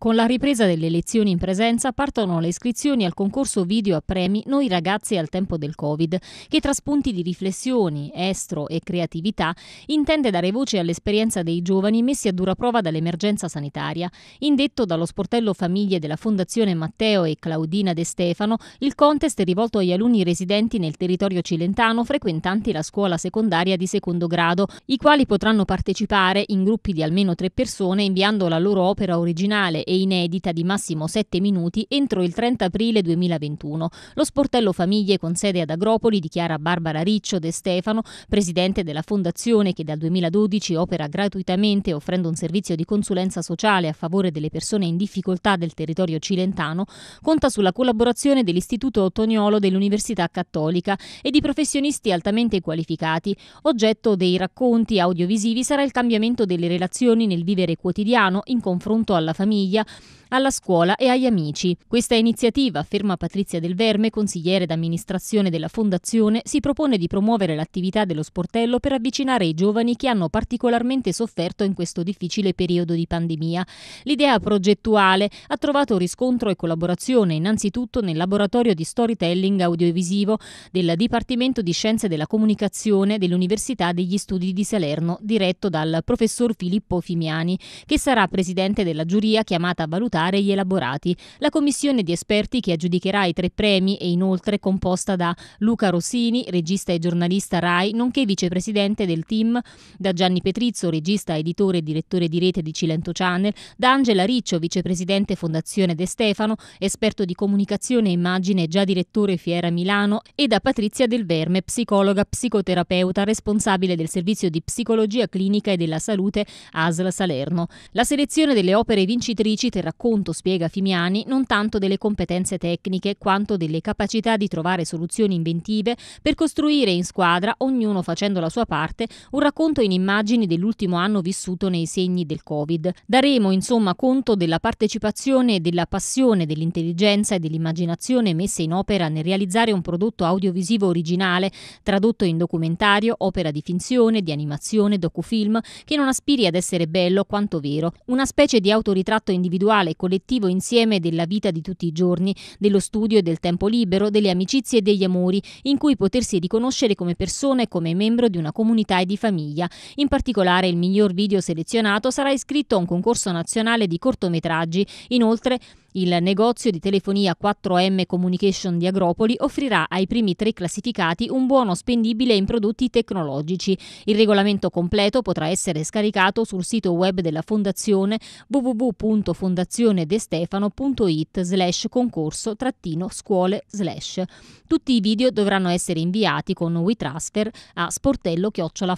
Con la ripresa delle lezioni in presenza partono le iscrizioni al concorso video a premi Noi ragazzi al tempo del Covid, che tra spunti di riflessioni, estro e creatività intende dare voce all'esperienza dei giovani messi a dura prova dall'emergenza sanitaria. Indetto dallo sportello famiglie della Fondazione Matteo e Claudina De Stefano, il contest è rivolto agli alunni residenti nel territorio cilentano frequentanti la scuola secondaria di secondo grado, i quali potranno partecipare in gruppi di almeno tre persone inviando la loro opera originale e inedita di massimo 7 minuti entro il 30 aprile 2021. Lo sportello famiglie con sede ad Agropoli dichiara Barbara Riccio De Stefano, presidente della fondazione che dal 2012 opera gratuitamente offrendo un servizio di consulenza sociale a favore delle persone in difficoltà del territorio cilentano, conta sulla collaborazione dell'Istituto Ottoniolo dell'Università Cattolica e di professionisti altamente qualificati. Oggetto dei racconti audiovisivi sarà il cambiamento delle relazioni nel vivere quotidiano in confronto alla famiglia famiglia, alla scuola e agli amici. Questa iniziativa, afferma Patrizia Del Verme, consigliere d'amministrazione della Fondazione, si propone di promuovere l'attività dello sportello per avvicinare i giovani che hanno particolarmente sofferto in questo difficile periodo di pandemia. L'idea progettuale ha trovato riscontro e collaborazione innanzitutto nel laboratorio di storytelling audiovisivo del Dipartimento di Scienze della Comunicazione dell'Università degli Studi di Salerno, diretto dal professor Filippo Fimiani, che sarà presidente della giuria chiamata chiamata a valutare gli elaborati. La commissione di esperti che aggiudicherà i tre premi è inoltre composta da Luca Rossini, regista e giornalista RAI, nonché vicepresidente del team, da Gianni Petrizzo, regista, editore e direttore di rete di Cilento Channel, da Angela Riccio, vicepresidente Fondazione De Stefano, esperto di comunicazione e immagine e già direttore Fiera Milano, e da Patrizia Del Verme, psicologa, psicoterapeuta, responsabile del servizio di psicologia clinica e della salute ASL Salerno. La selezione delle opere vincitrici L'illecito, il racconto, spiega Fimiani, non tanto delle competenze tecniche quanto delle capacità di trovare soluzioni inventive per costruire in squadra, ognuno facendo la sua parte, un racconto in immagini dell'ultimo anno vissuto nei segni del Covid. Daremo insomma conto della partecipazione e della passione, dell'intelligenza e dell'immaginazione messe in opera nel realizzare un prodotto audiovisivo originale, tradotto in documentario, opera di finzione, di animazione, docufilm, che non aspiri ad essere bello quanto vero, una specie di autoritratto individuale individuale e collettivo insieme della vita di tutti i giorni, dello studio e del tempo libero, delle amicizie e degli amori, in cui potersi riconoscere come persona e come membro di una comunità e di famiglia. In particolare il miglior video selezionato sarà iscritto a un concorso nazionale di cortometraggi. Inoltre il negozio di telefonia 4M Communication di Agropoli offrirà ai primi tre classificati un buono spendibile in prodotti tecnologici. Il regolamento completo potrà essere scaricato sul sito web della fondazione www.fondazionedestefano.it slash concorso scuole slash. Tutti i video dovranno essere inviati con WeTransfer a sportello chiocciola